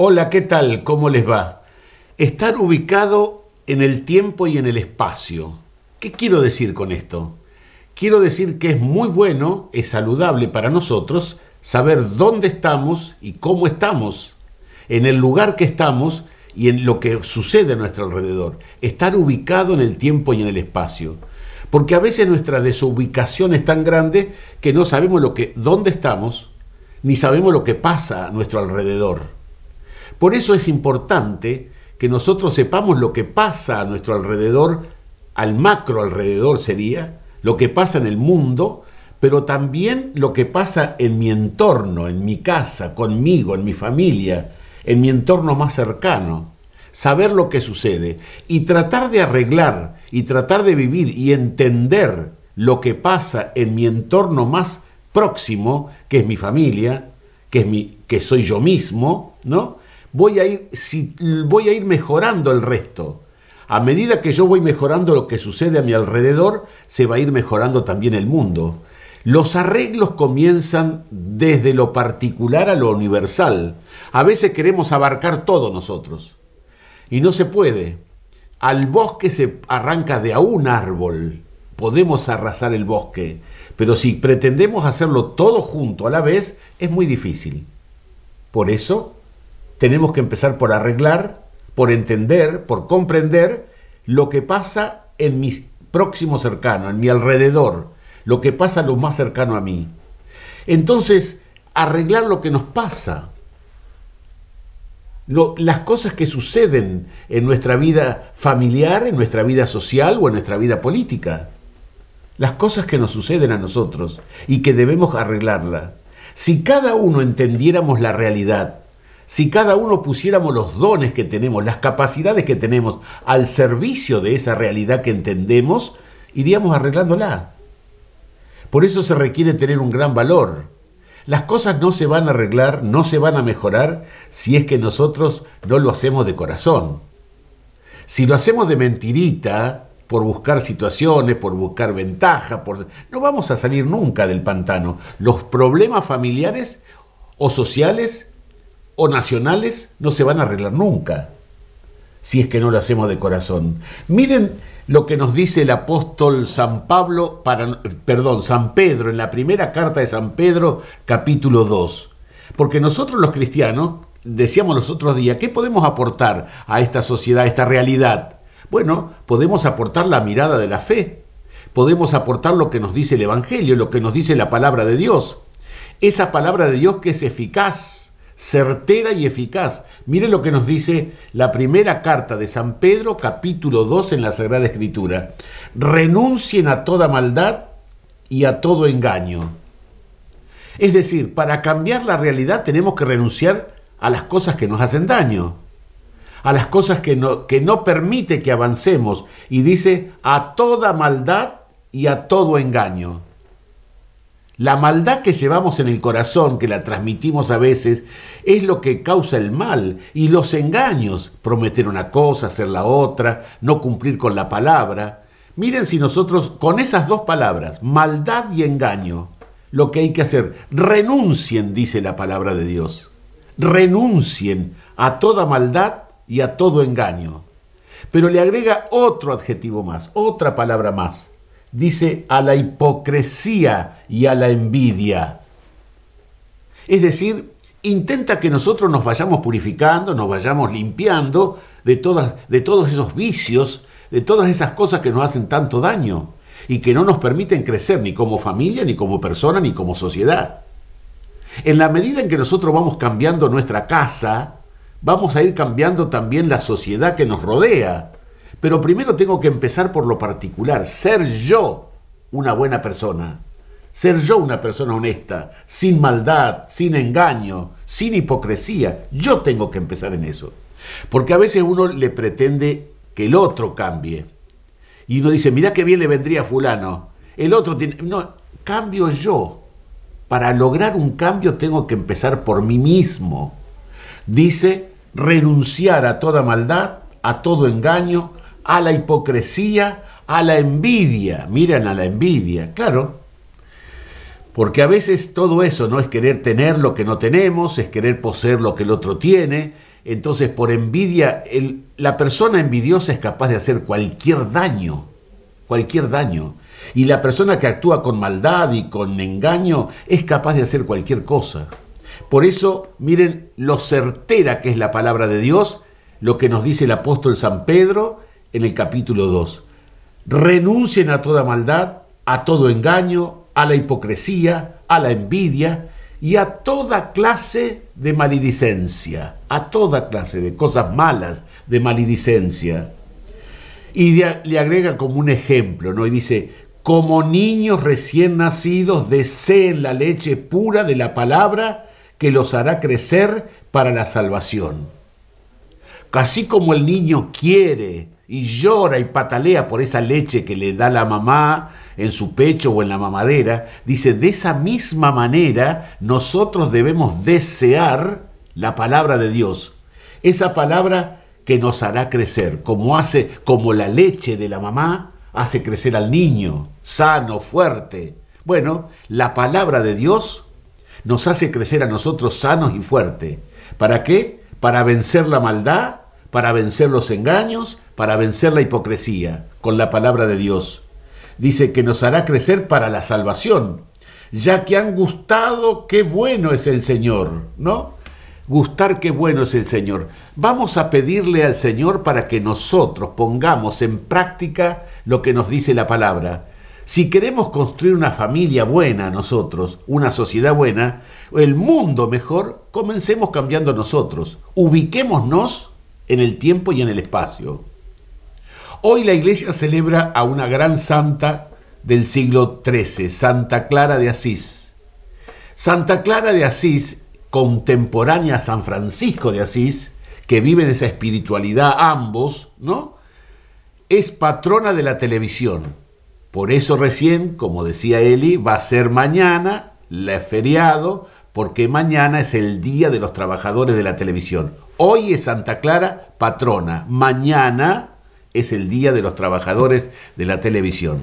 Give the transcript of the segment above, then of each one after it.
Hola, ¿qué tal? ¿Cómo les va? Estar ubicado en el tiempo y en el espacio. ¿Qué quiero decir con esto? Quiero decir que es muy bueno, es saludable para nosotros saber dónde estamos y cómo estamos, en el lugar que estamos y en lo que sucede a nuestro alrededor. Estar ubicado en el tiempo y en el espacio. Porque a veces nuestra desubicación es tan grande que no sabemos lo que, dónde estamos, ni sabemos lo que pasa a nuestro alrededor. Por eso es importante que nosotros sepamos lo que pasa a nuestro alrededor, al macro alrededor sería, lo que pasa en el mundo, pero también lo que pasa en mi entorno, en mi casa, conmigo, en mi familia, en mi entorno más cercano. Saber lo que sucede y tratar de arreglar y tratar de vivir y entender lo que pasa en mi entorno más próximo, que es mi familia, que, es mi, que soy yo mismo, ¿no? voy a ir, si, voy a ir mejorando el resto. A medida que yo voy mejorando lo que sucede a mi alrededor, se va a ir mejorando también el mundo. Los arreglos comienzan desde lo particular a lo universal. A veces queremos abarcar todo nosotros. Y no se puede. Al bosque se arranca de a un árbol. Podemos arrasar el bosque. Pero si pretendemos hacerlo todo junto a la vez, es muy difícil. Por eso tenemos que empezar por arreglar, por entender, por comprender lo que pasa en mi próximo cercano, en mi alrededor, lo que pasa lo más cercano a mí. Entonces, arreglar lo que nos pasa, las cosas que suceden en nuestra vida familiar, en nuestra vida social o en nuestra vida política, las cosas que nos suceden a nosotros y que debemos arreglarla. Si cada uno entendiéramos la realidad si cada uno pusiéramos los dones que tenemos, las capacidades que tenemos al servicio de esa realidad que entendemos, iríamos arreglándola. Por eso se requiere tener un gran valor. Las cosas no se van a arreglar, no se van a mejorar si es que nosotros no lo hacemos de corazón. Si lo hacemos de mentirita, por buscar situaciones, por buscar ventaja, por... no vamos a salir nunca del pantano. Los problemas familiares o sociales o nacionales no se van a arreglar nunca, si es que no lo hacemos de corazón. Miren lo que nos dice el apóstol San Pablo, para, perdón, San Pedro, en la primera carta de San Pedro, capítulo 2. Porque nosotros los cristianos, decíamos los otros días, ¿qué podemos aportar a esta sociedad, a esta realidad? Bueno, podemos aportar la mirada de la fe, podemos aportar lo que nos dice el Evangelio, lo que nos dice la palabra de Dios. Esa palabra de Dios que es eficaz, certera y eficaz. Mire lo que nos dice la primera carta de San Pedro, capítulo 2 en la Sagrada Escritura. Renuncien a toda maldad y a todo engaño. Es decir, para cambiar la realidad tenemos que renunciar a las cosas que nos hacen daño, a las cosas que no, que no permite que avancemos. Y dice, a toda maldad y a todo engaño. La maldad que llevamos en el corazón, que la transmitimos a veces, es lo que causa el mal y los engaños, prometer una cosa, hacer la otra, no cumplir con la palabra. Miren si nosotros con esas dos palabras, maldad y engaño, lo que hay que hacer, renuncien, dice la palabra de Dios, renuncien a toda maldad y a todo engaño. Pero le agrega otro adjetivo más, otra palabra más, dice a la hipocresía y a la envidia. Es decir, intenta que nosotros nos vayamos purificando, nos vayamos limpiando de, todas, de todos esos vicios, de todas esas cosas que nos hacen tanto daño y que no nos permiten crecer ni como familia, ni como persona, ni como sociedad. En la medida en que nosotros vamos cambiando nuestra casa, vamos a ir cambiando también la sociedad que nos rodea. Pero primero tengo que empezar por lo particular, ser yo una buena persona, ser yo una persona honesta, sin maldad, sin engaño, sin hipocresía. Yo tengo que empezar en eso. Porque a veces uno le pretende que el otro cambie. Y uno dice, mirá qué bien le vendría a fulano. El otro tiene... No, cambio yo. Para lograr un cambio tengo que empezar por mí mismo. Dice renunciar a toda maldad, a todo engaño, a la hipocresía, a la envidia. Miren a la envidia, claro. Porque a veces todo eso no es querer tener lo que no tenemos, es querer poseer lo que el otro tiene. Entonces por envidia, la persona envidiosa es capaz de hacer cualquier daño, cualquier daño. Y la persona que actúa con maldad y con engaño es capaz de hacer cualquier cosa. Por eso, miren lo certera que es la palabra de Dios, lo que nos dice el apóstol San Pedro en el capítulo 2. Renuncien a toda maldad, a todo engaño, a la hipocresía, a la envidia y a toda clase de maledicencia, a toda clase de cosas malas de maledicencia. Y le agrega como un ejemplo, ¿no? Y dice, como niños recién nacidos, deseen la leche pura de la palabra que los hará crecer para la salvación. casi como el niño quiere y llora y patalea por esa leche que le da la mamá en su pecho o en la mamadera, dice, de esa misma manera nosotros debemos desear la palabra de Dios, esa palabra que nos hará crecer, como hace, como la leche de la mamá hace crecer al niño, sano, fuerte. Bueno, la palabra de Dios nos hace crecer a nosotros sanos y fuertes. ¿Para qué? Para vencer la maldad para vencer los engaños, para vencer la hipocresía, con la palabra de Dios. Dice que nos hará crecer para la salvación, ya que han gustado qué bueno es el Señor, ¿no? Gustar qué bueno es el Señor. Vamos a pedirle al Señor para que nosotros pongamos en práctica lo que nos dice la palabra. Si queremos construir una familia buena nosotros, una sociedad buena, el mundo mejor, comencemos cambiando nosotros. Ubiquémonos en el tiempo y en el espacio. Hoy la iglesia celebra a una gran santa del siglo XIII, Santa Clara de Asís. Santa Clara de Asís, contemporánea a San Francisco de Asís, que vive de esa espiritualidad ambos, ¿no? Es patrona de la televisión. Por eso recién, como decía Eli, va a ser mañana, la feriado, porque mañana es el Día de los Trabajadores de la Televisión. Hoy es Santa Clara patrona, mañana es el Día de los Trabajadores de la Televisión.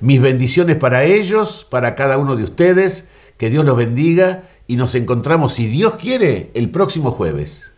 Mis bendiciones para ellos, para cada uno de ustedes, que Dios los bendiga y nos encontramos, si Dios quiere, el próximo jueves.